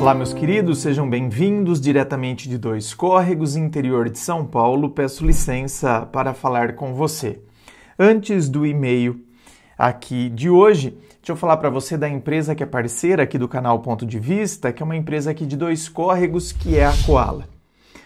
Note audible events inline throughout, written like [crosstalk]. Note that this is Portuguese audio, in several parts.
Olá, meus queridos, sejam bem-vindos diretamente de Dois Córregos, interior de São Paulo. Peço licença para falar com você. Antes do e-mail aqui de hoje, deixa eu falar para você da empresa que é parceira aqui do canal Ponto de Vista, que é uma empresa aqui de Dois Córregos, que é a Koala.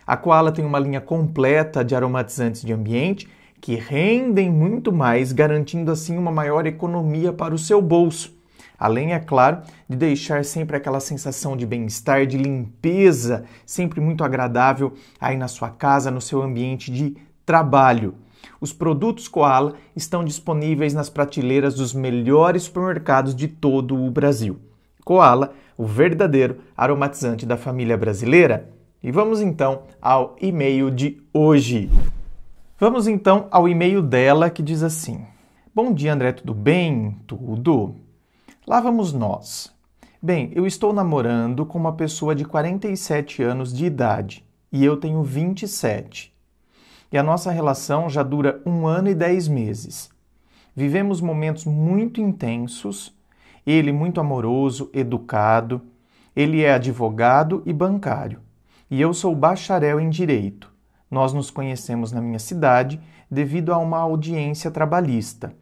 A Koala tem uma linha completa de aromatizantes de ambiente que rendem muito mais, garantindo assim uma maior economia para o seu bolso. Além, é claro, de deixar sempre aquela sensação de bem-estar, de limpeza, sempre muito agradável aí na sua casa, no seu ambiente de trabalho. Os produtos Koala estão disponíveis nas prateleiras dos melhores supermercados de todo o Brasil. Koala, o verdadeiro aromatizante da família brasileira. E vamos então ao e-mail de hoje. Vamos então ao e-mail dela que diz assim: Bom dia, André, tudo bem? Tudo. Lá vamos nós. Bem, eu estou namorando com uma pessoa de 47 anos de idade e eu tenho 27. E a nossa relação já dura um ano e dez meses. Vivemos momentos muito intensos, ele muito amoroso, educado. Ele é advogado e bancário. E eu sou bacharel em direito. Nós nos conhecemos na minha cidade devido a uma audiência trabalhista.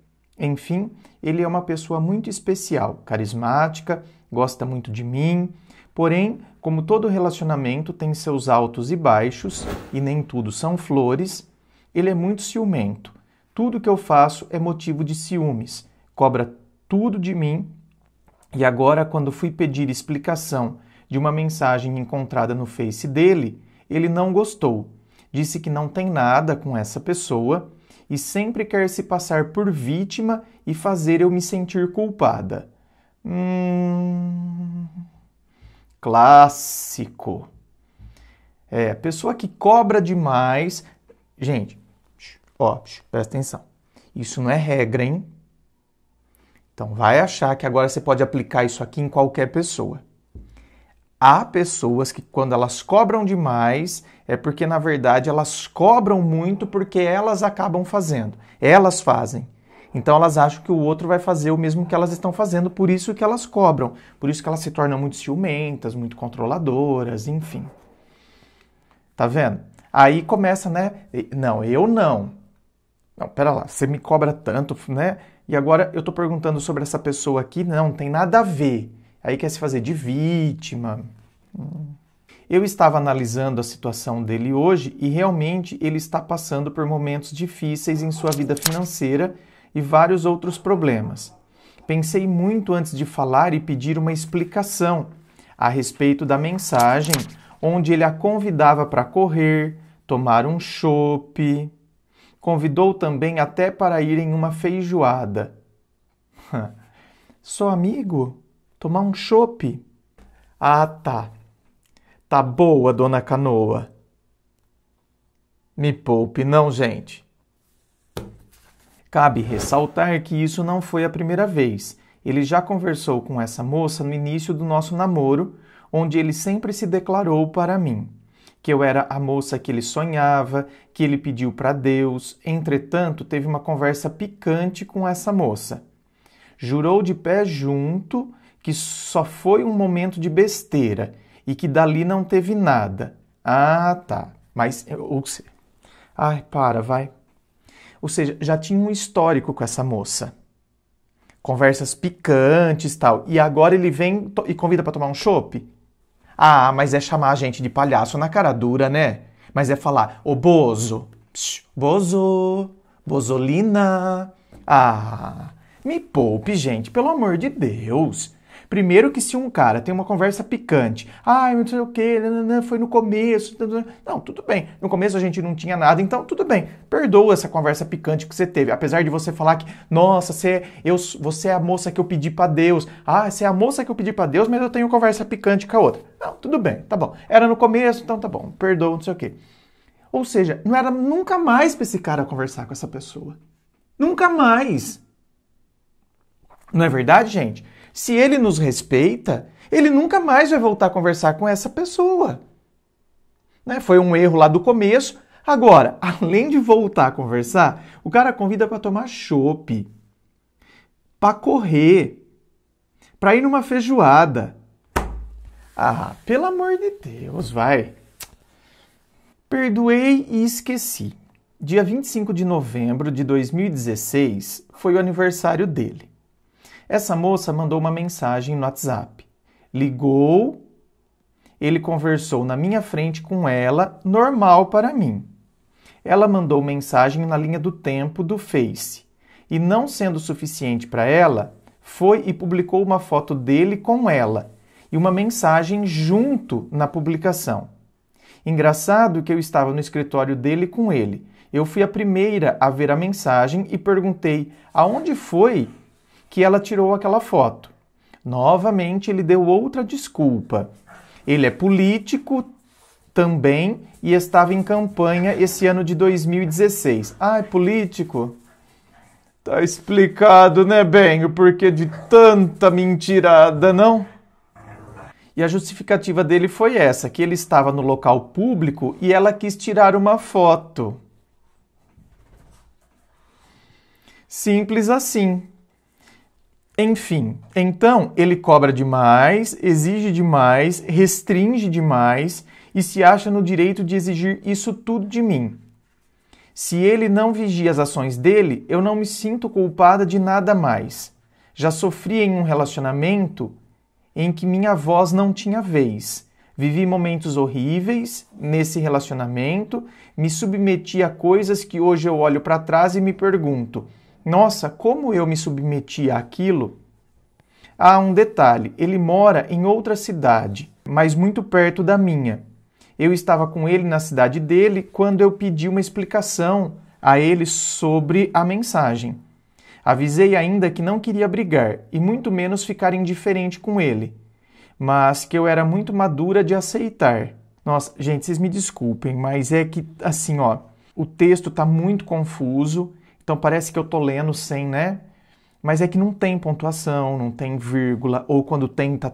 Enfim, ele é uma pessoa muito especial, carismática, gosta muito de mim. Porém, como todo relacionamento tem seus altos e baixos, e nem tudo são flores, ele é muito ciumento. Tudo que eu faço é motivo de ciúmes, cobra tudo de mim. E agora, quando fui pedir explicação de uma mensagem encontrada no Face dele, ele não gostou. Disse que não tem nada com essa pessoa e sempre quer se passar por vítima e fazer eu me sentir culpada. Hum. Clássico. É, a pessoa que cobra demais. Gente, ó, presta atenção. Isso não é regra, hein? Então vai achar que agora você pode aplicar isso aqui em qualquer pessoa há pessoas que quando elas cobram demais é porque na verdade elas cobram muito porque elas acabam fazendo, elas fazem. Então elas acham que o outro vai fazer o mesmo que elas estão fazendo, por isso que elas cobram, por isso que elas se tornam muito ciumentas, muito controladoras, enfim. Tá vendo? Aí começa, né? Não, eu não. Não, pera lá, você me cobra tanto, né? E agora eu tô perguntando sobre essa pessoa aqui, não, não tem nada a ver aí quer se fazer de vítima. Eu estava analisando a situação dele hoje e realmente ele está passando por momentos difíceis em sua vida financeira e vários outros problemas. Pensei muito antes de falar e pedir uma explicação a respeito da mensagem onde ele a convidava para correr, tomar um chope. Convidou também até para ir em uma feijoada. Só [laughs] amigo? Tomar um chope. Ah, tá. Tá boa, dona Canoa. Me poupe, não, gente. Cabe ressaltar que isso não foi a primeira vez. Ele já conversou com essa moça no início do nosso namoro, onde ele sempre se declarou para mim que eu era a moça que ele sonhava, que ele pediu para Deus. Entretanto, teve uma conversa picante com essa moça. Jurou de pé junto que só foi um momento de besteira e que dali não teve nada. Ah, tá. Mas. Eh, Ou, ai, para, vai. Ou seja, já tinha um histórico com essa moça. Conversas picantes tal. E agora ele vem e convida para tomar um chope. Ah, mas é chamar a gente de palhaço na cara dura, né? Mas é falar, ô Bozo, psh, Bozo, Bozolina. Ah, me poupe, gente, pelo amor de Deus. Primeiro que se um cara tem uma conversa picante, ai, ah, não sei o que, foi no começo, não, tudo bem. No começo a gente não tinha nada, então tudo bem. Perdoa essa conversa picante que você teve, apesar de você falar que, nossa, você, é, eu, você é a moça que eu pedi para Deus, ah, você é a moça que eu pedi para Deus, mas eu tenho conversa picante com a outra. Não, tudo bem, tá bom. Era no começo, então tá bom, perdoa, não sei o que. Ou seja, não era nunca mais para esse cara conversar com essa pessoa. Nunca mais. Não é verdade, gente? Se ele nos respeita, ele nunca mais vai voltar a conversar com essa pessoa. Né? Foi um erro lá do começo. Agora, [laughs] além de voltar a conversar, o cara convida para tomar chope, para correr, para ir numa feijoada. Ah, pelo amor de Deus, vai. Perdoei e esqueci. Dia 25 de novembro de 2016 foi o aniversário dele. Essa moça mandou uma mensagem no WhatsApp. Ligou, ele conversou na minha frente com ela, normal para mim. Ela mandou mensagem na linha do tempo do Face. E não sendo suficiente para ela, foi e publicou uma foto dele com ela e uma mensagem junto na publicação. Engraçado que eu estava no escritório dele com ele. Eu fui a primeira a ver a mensagem e perguntei aonde foi que ela tirou aquela foto. Novamente, ele deu outra desculpa. Ele é político também e estava em campanha esse ano de 2016. Ah, é político? Tá explicado, né, Ben, o porquê de tanta mentirada, não? E a justificativa dele foi essa, que ele estava no local público e ela quis tirar uma foto. Simples assim. Enfim, então ele cobra demais, exige demais, restringe demais e se acha no direito de exigir isso tudo de mim. Se ele não vigia as ações dele, eu não me sinto culpada de nada mais. Já sofri em um relacionamento em que minha voz não tinha vez. Vivi momentos horríveis nesse relacionamento, me submeti a coisas que hoje eu olho para trás e me pergunto: nossa, como eu me submeti àquilo! Há um detalhe: ele mora em outra cidade, mas muito perto da minha. Eu estava com ele na cidade dele quando eu pedi uma explicação a ele sobre a mensagem. Avisei ainda que não queria brigar e muito menos ficar indiferente com ele, mas que eu era muito madura de aceitar. Nossa, gente, vocês me desculpem, mas é que assim, ó, o texto está muito confuso então parece que eu tô lendo sem, né? Mas é que não tem pontuação, não tem vírgula, ou quando tem, tá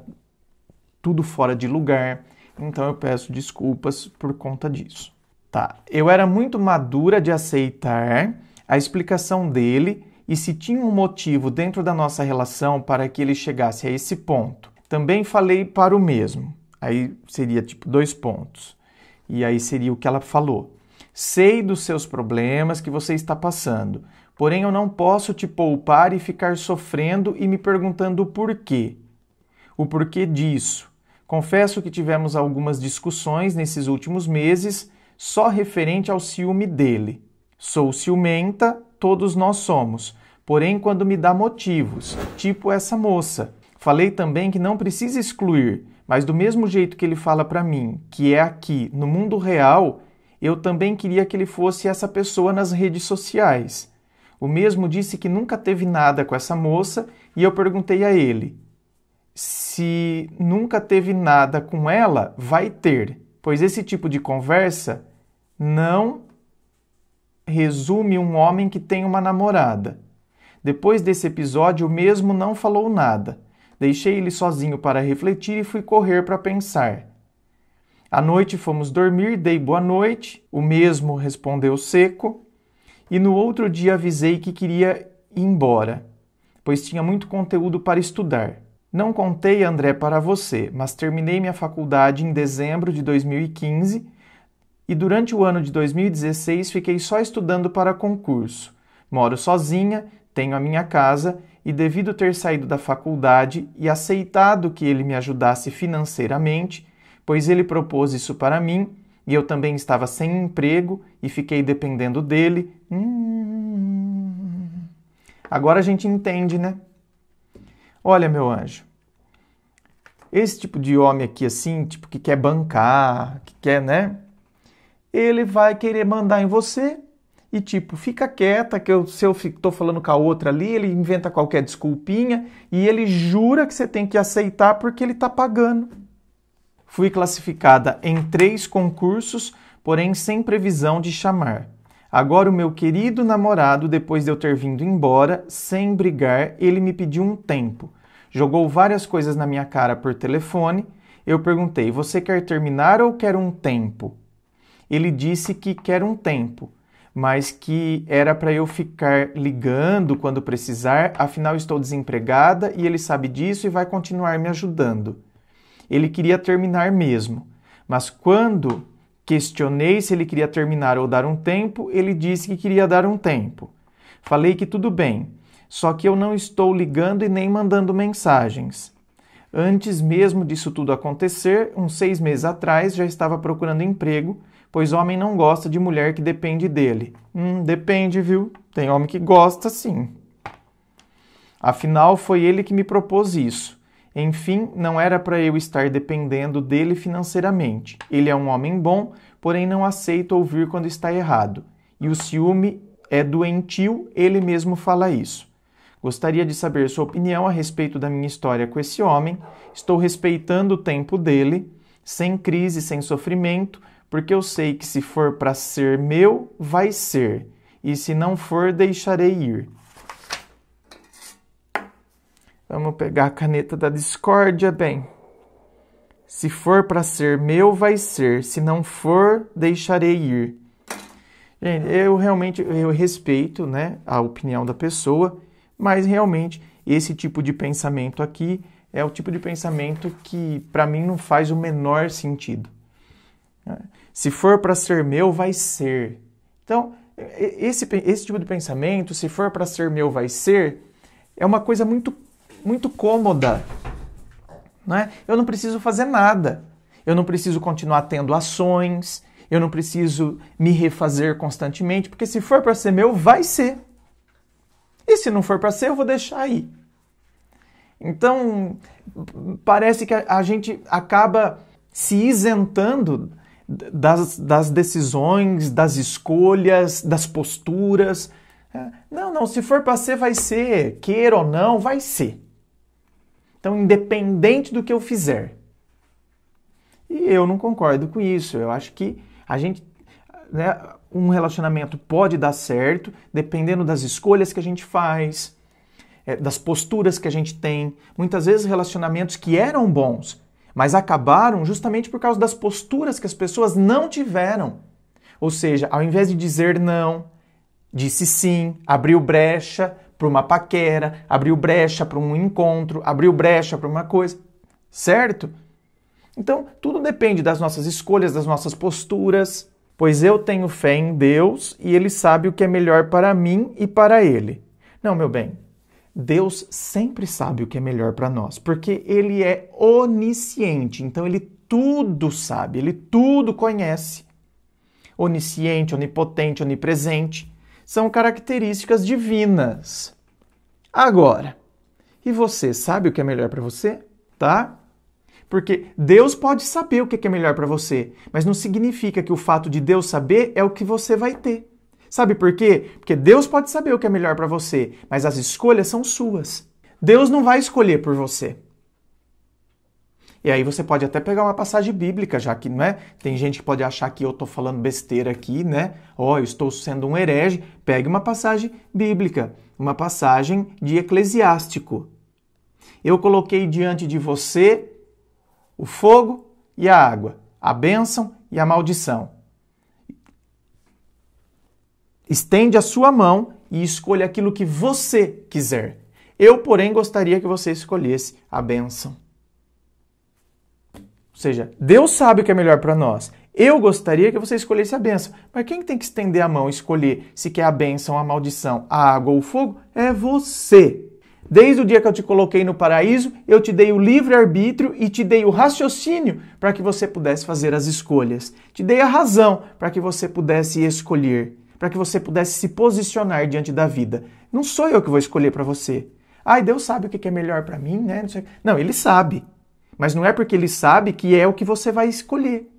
tudo fora de lugar. Então eu peço desculpas por conta disso. Tá. Eu era muito madura de aceitar a explicação dele e se tinha um motivo dentro da nossa relação para que ele chegasse a esse ponto. Também falei para o mesmo. Aí seria tipo dois pontos. E aí seria o que ela falou. Sei dos seus problemas que você está passando, porém eu não posso te poupar e ficar sofrendo e me perguntando o porquê. O porquê disso. Confesso que tivemos algumas discussões nesses últimos meses só referente ao ciúme dele. Sou ciumenta, todos nós somos, porém quando me dá motivos, tipo essa moça. Falei também que não precisa excluir, mas do mesmo jeito que ele fala para mim, que é aqui no mundo real, eu também queria que ele fosse essa pessoa nas redes sociais. O mesmo disse que nunca teve nada com essa moça e eu perguntei a ele: se nunca teve nada com ela, vai ter, pois esse tipo de conversa não resume um homem que tem uma namorada. Depois desse episódio, o mesmo não falou nada. Deixei ele sozinho para refletir e fui correr para pensar. À noite fomos dormir, dei boa noite, o mesmo respondeu seco, e no outro dia avisei que queria ir embora, pois tinha muito conteúdo para estudar. Não contei, André, para você, mas terminei minha faculdade em dezembro de 2015 e durante o ano de 2016 fiquei só estudando para concurso. Moro sozinha, tenho a minha casa e, devido ter saído da faculdade e aceitado que ele me ajudasse financeiramente, pois ele propôs isso para mim e eu também estava sem emprego e fiquei dependendo dele. Hum... Agora a gente entende, né? Olha, meu anjo, esse tipo de homem aqui, assim, tipo, que quer bancar, que quer, né? Ele vai querer mandar em você e, tipo, fica quieta, que eu, se eu tô falando com a outra ali, ele inventa qualquer desculpinha e ele jura que você tem que aceitar porque ele tá pagando. Fui classificada em três concursos, porém sem previsão de chamar. Agora, o meu querido namorado, depois de eu ter vindo embora, sem brigar, ele me pediu um tempo. Jogou várias coisas na minha cara por telefone. Eu perguntei: Você quer terminar ou quer um tempo? Ele disse que quer um tempo, mas que era para eu ficar ligando quando precisar, afinal estou desempregada e ele sabe disso e vai continuar me ajudando ele queria terminar mesmo. Mas quando questionei se ele queria terminar ou dar um tempo, ele disse que queria dar um tempo. Falei que tudo bem, só que eu não estou ligando e nem mandando mensagens. Antes mesmo disso tudo acontecer, uns seis meses atrás já estava procurando emprego, pois homem não gosta de mulher que depende dele. Hum, depende, viu? Tem homem que gosta sim. Afinal, foi ele que me propôs isso. Enfim, não era para eu estar dependendo dele financeiramente. Ele é um homem bom, porém não aceita ouvir quando está errado. E o ciúme é doentio, ele mesmo fala isso. Gostaria de saber sua opinião a respeito da minha história com esse homem. Estou respeitando o tempo dele, sem crise, sem sofrimento, porque eu sei que se for para ser meu, vai ser, e se não for, deixarei ir. Vamos pegar a caneta da discórdia, bem. Se for para ser meu, vai ser. Se não for, deixarei ir. Gente, eu realmente eu respeito né, a opinião da pessoa, mas realmente esse tipo de pensamento aqui é o tipo de pensamento que para mim não faz o menor sentido. Se for para ser meu, vai ser. Então, esse, esse tipo de pensamento, se for para ser meu, vai ser, é uma coisa muito muito cômoda. Né? Eu não preciso fazer nada. Eu não preciso continuar tendo ações. Eu não preciso me refazer constantemente, porque se for para ser meu, vai ser. E se não for para ser, eu vou deixar aí. Então, parece que a gente acaba se isentando das, das decisões, das escolhas, das posturas. É, não, não, se for para ser, vai ser. Queira ou não, vai ser. Então, independente do que eu fizer. E eu não concordo com isso. Eu acho que a gente. Né, um relacionamento pode dar certo dependendo das escolhas que a gente faz, é, das posturas que a gente tem. Muitas vezes, relacionamentos que eram bons, mas acabaram justamente por causa das posturas que as pessoas não tiveram. Ou seja, ao invés de dizer não, disse sim, abriu brecha para uma paquera, abriu brecha para um encontro, abriu brecha para uma coisa, certo? Então, tudo depende das nossas escolhas, das nossas posturas, pois eu tenho fé em Deus e ele sabe o que é melhor para mim e para ele. Não, meu bem, Deus sempre sabe o que é melhor para nós, porque ele é onisciente, então ele tudo sabe, ele tudo conhece. Onisciente, onipotente, onipresente são características divinas. Agora, e você sabe o que é melhor para você? Tá? Porque Deus pode saber o que é, é melhor para você, mas não significa que o fato de Deus saber é o que você vai ter. Sabe por quê? Porque Deus pode saber o que é melhor para você, mas as escolhas são suas. Deus não vai escolher por você. E aí você pode até pegar uma passagem bíblica, já que, não é? Tem gente que pode achar que eu estou falando besteira aqui, né? Ó, oh, eu estou sendo um herege. Pegue uma passagem bíblica, uma passagem de Eclesiástico. Eu coloquei diante de você o fogo e a água, a bênção e a maldição. Estende a sua mão e escolha aquilo que você quiser. Eu, porém, gostaria que você escolhesse a bênção. Ou seja, Deus sabe o que é melhor para nós. Eu gostaria que você escolhesse a benção. Mas quem tem que estender a mão e escolher se quer a benção, a maldição, a água ou o fogo é você. Desde o dia que eu te coloquei no paraíso, eu te dei o livre-arbítrio e te dei o raciocínio para que você pudesse fazer as escolhas. Te dei a razão para que você pudesse escolher, para que você pudesse se posicionar diante da vida. Não sou eu que vou escolher para você. Ai, Deus sabe o que é melhor para mim, né? Não, Não, ele sabe. Mas não é porque ele sabe que é o que você vai escolher.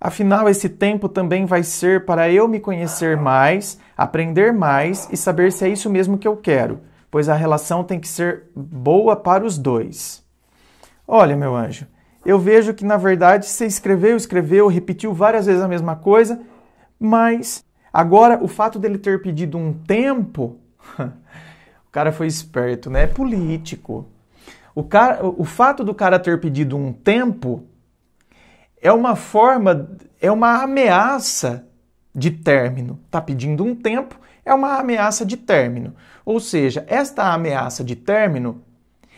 Afinal, esse tempo também vai ser para eu me conhecer mais, aprender mais e saber se é isso mesmo que eu quero, pois a relação tem que ser boa para os dois. Olha, meu anjo, eu vejo que na verdade você escreveu, escreveu, repetiu várias vezes a mesma coisa, mas agora o fato dele ter pedido um tempo, [laughs] o cara foi esperto, né? É político. O, cara, o fato do cara ter pedido um tempo é uma forma, é uma ameaça de término. Está pedindo um tempo, é uma ameaça de término. Ou seja, esta ameaça de término,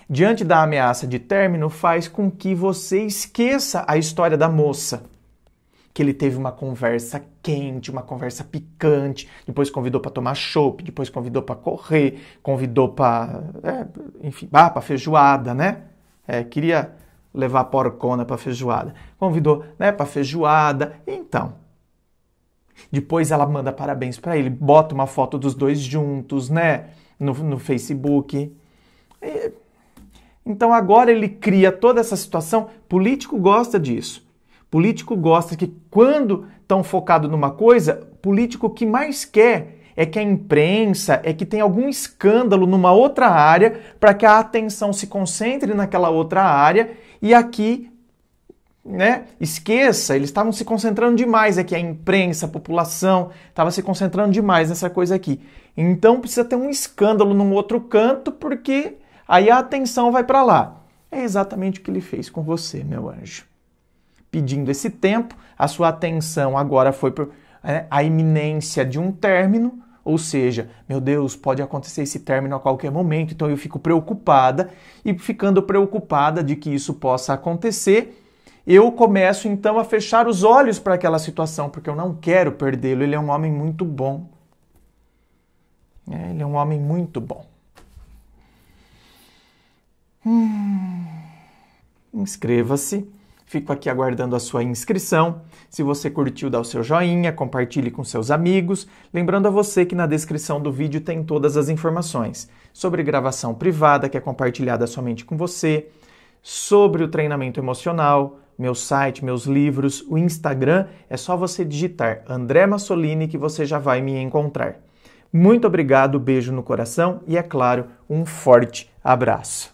diante da ameaça de término, faz com que você esqueça a história da moça que ele teve uma conversa quente, uma conversa picante, depois convidou para tomar chopp, depois convidou para correr, convidou para, é, enfim, ah, para feijoada, né? É, queria levar a porcona para feijoada. Convidou, né, para feijoada. Então, depois ela manda parabéns para ele, bota uma foto dos dois juntos, né, no, no Facebook. E, então agora ele cria toda essa situação. Político gosta disso. Político gosta que quando estão focado numa coisa, político que mais quer é que a imprensa, é que tem algum escândalo numa outra área para que a atenção se concentre naquela outra área e aqui, né, esqueça, eles estavam se concentrando demais aqui, é a imprensa, a população estava se concentrando demais nessa coisa aqui. Então precisa ter um escândalo num outro canto porque aí a atenção vai para lá. É exatamente o que ele fez com você, meu anjo pedindo esse tempo, a sua atenção agora foi para é, né, a iminência de um término, ou seja, meu Deus, pode acontecer esse término a qualquer momento, então eu fico preocupada e ficando preocupada de que isso possa acontecer, eu começo então a fechar os olhos para aquela situação, porque eu não quero perdê-lo, ele é um homem muito bom. É, ele é um homem muito bom. Hum. Inscreva-se Fico aqui aguardando a sua inscrição. Se você curtiu, dá o seu joinha, compartilhe com seus amigos. Lembrando a você que na descrição do vídeo tem todas as informações sobre gravação privada, que é compartilhada somente com você, sobre o treinamento emocional, meu site, meus livros, o Instagram. É só você digitar André Massolini que você já vai me encontrar. Muito obrigado, beijo no coração e, é claro, um forte abraço.